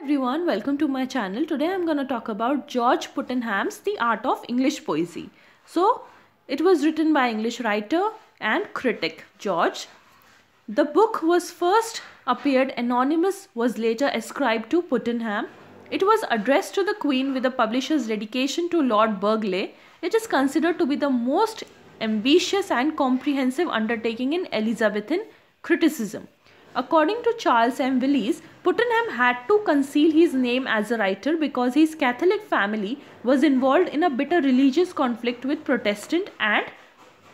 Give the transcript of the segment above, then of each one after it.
everyone welcome to my channel today i'm going to talk about george puttenham's the art of english poesy so it was written by english writer and critic george the book was first appeared anonymous was later ascribed to puttenham it was addressed to the queen with the publisher's dedication to lord burghley it is considered to be the most ambitious and comprehensive undertaking in elizabethan criticism According to Charles M. Willis, Puttenham had to conceal his name as a writer because his Catholic family was involved in a bitter religious conflict with Protestant and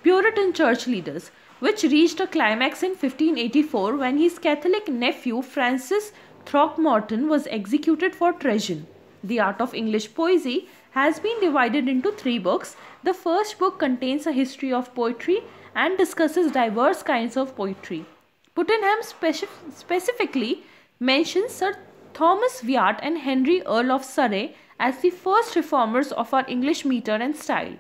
Puritan church leaders, which reached a climax in 1584 when his Catholic nephew Francis Throckmorton was executed for treason. The Art of English Poesy has been divided into three books. The first book contains a history of poetry and discusses diverse kinds of poetry. Puttenham specif specifically mentions Sir Thomas Wyatt and Henry Earl of Surrey as the first reformers of our English metre and style.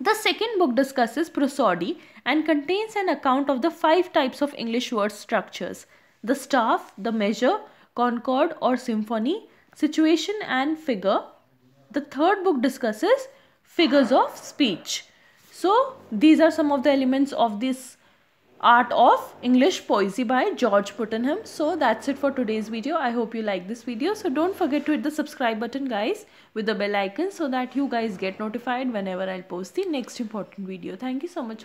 The second book discusses prosody and contains an account of the five types of English word structures the staff, the measure, concord or symphony, situation and figure. The third book discusses figures of speech. So, these are some of the elements of this Art of English Poesy by George Puttenham. So that's it for today's video. I hope you like this video. So don't forget to hit the subscribe button guys with the bell icon so that you guys get notified whenever I'll post the next important video. Thank you so much.